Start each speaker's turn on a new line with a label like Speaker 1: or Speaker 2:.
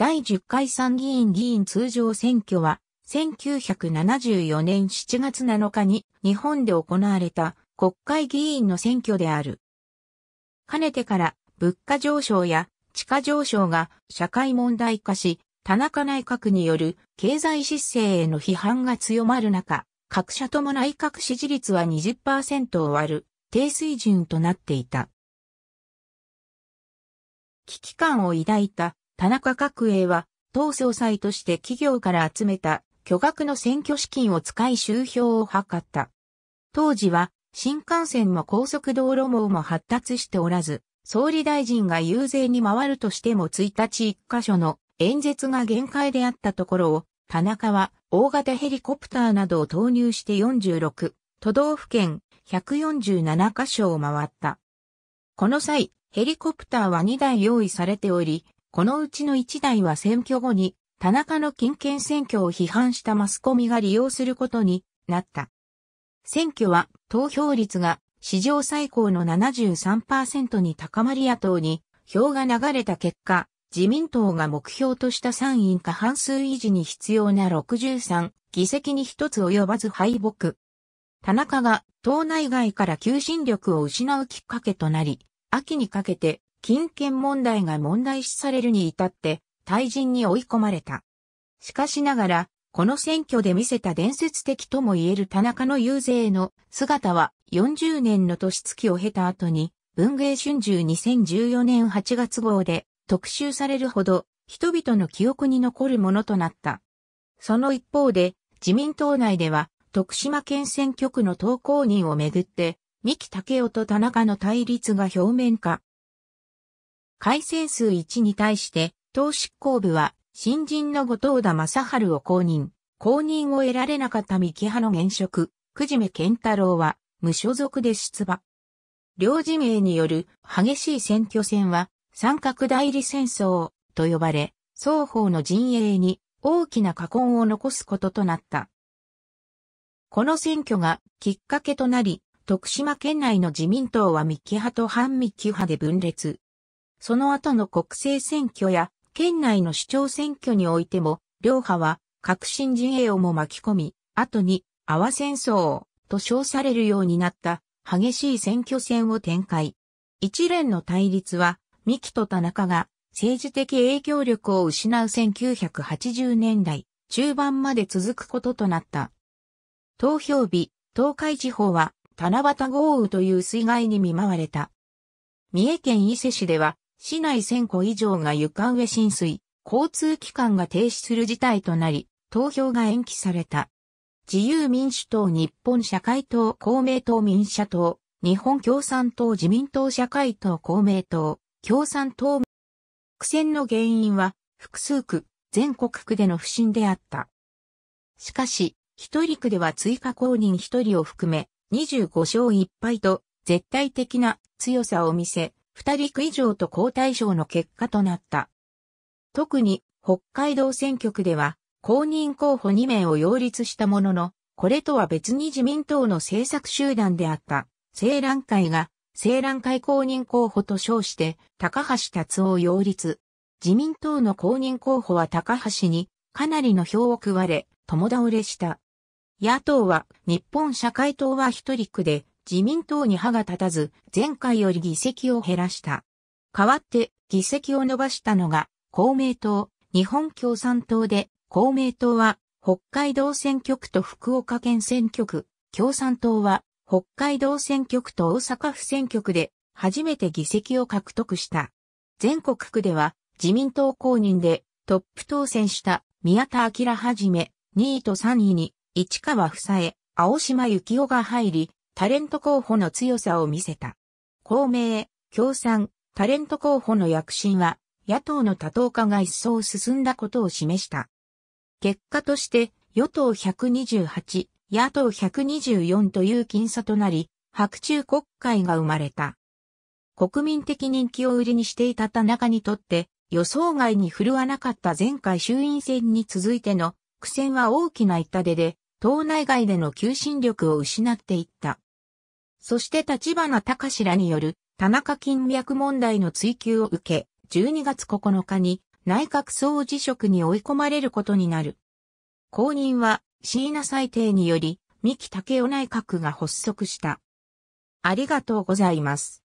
Speaker 1: 第10回参議院議員通常選挙は、1974年7月7日に日本で行われた国会議員の選挙である。かねてから物価上昇や地価上昇が社会問題化し、田中内閣による経済失勢への批判が強まる中、各社とも内閣支持率は20%を割る低水準となっていた。危機感を抱いた田中角栄は、党総裁として企業から集めた巨額の選挙資金を使い周票を図った。当時は、新幹線も高速道路網も発達しておらず、総理大臣が遊説に回るとしても1日1カ所の演説が限界であったところを、田中は大型ヘリコプターなどを投入して46都道府県147カ所を回った。この際、ヘリコプターは2台用意されており、このうちの1台は選挙後に田中の金券選挙を批判したマスコミが利用することになった。選挙は投票率が史上最高の73%に高まり野党に票が流れた結果、自民党が目標とした参院過半数維持に必要な63議席に一つ及ばず敗北。田中が党内外から求心力を失うきっかけとなり、秋にかけて金権問題が問題視されるに至って退陣に追い込まれた。しかしながら、この選挙で見せた伝説的とも言える田中の遊説の姿は40年の年月を経た後に文芸春秋2014年8月号で特集されるほど人々の記憶に残るものとなった。その一方で自民党内では徳島県選挙区の投稿人をめぐって三木武夫と田中の対立が表面化。改選数1に対して、党執行部は、新人の後藤田正春を公認、公認を得られなかった三木派の現職、久じめ健太郎は、無所属で出馬。両自名による激しい選挙戦は、三角代理戦争と呼ばれ、双方の陣営に大きな禍根を残すこととなった。この選挙がきっかけとなり、徳島県内の自民党は三木派と反三木派で分裂。その後の国政選挙や県内の市長選挙においても、両派は革新陣営をも巻き込み、後に、阿波戦争と称されるようになった激しい選挙戦を展開。一連の対立は、三木と田中が政治的影響力を失う1980年代中盤まで続くこととなった。投票日、東海地方は七夕豪雨という水害に見舞われた。三重県伊勢市では市内1000戸以上が床上浸水、交通機関が停止する事態となり、投票が延期された。自由民主党日本社会党公明党民社党、日本共産党自民党社会党公明党、共産党苦戦の原因は複数区、全国区での不振であった。しかし、一人区では追加公認一人を含め25勝1敗と絶対的な強さを見せ、二人区以上と交代賞の結果となった。特に北海道選挙区では公認候補2名を擁立したものの、これとは別に自民党の政策集団であった青蘭会が青蘭会公認候補と称して高橋達夫を擁立。自民党の公認候補は高橋にかなりの票を食われ、共倒れした。野党は日本社会党は一人区で自民党に歯が立たず、前回より議席を減らした。代わって議席を伸ばしたのが公明党、日本共産党で、公明党は北海道選挙区と福岡県選挙区、共産党は北海道選挙区と大阪府選挙区で初めて議席を獲得した。全国区では自民党公認でトップ当選した宮田明はじめ2位と3位に市川房江、青島幸男が入り、タレント候補の強さを見せた。公明、共産、タレント候補の躍進は、野党の多党化が一層進んだことを示した。結果として、与党128、野党124という僅差となり、白昼国会が生まれた。国民的人気を売りにしていた田中にとって、予想外に振るわなかった前回衆院選に続いての苦戦は大きな痛手で、党内外での求心力を失っていった。そして立花隆らによる田中金脈問題の追及を受け、12月9日に内閣総辞職に追い込まれることになる。後任は椎名裁定により、三木武雄内閣が発足した。ありがとうございます。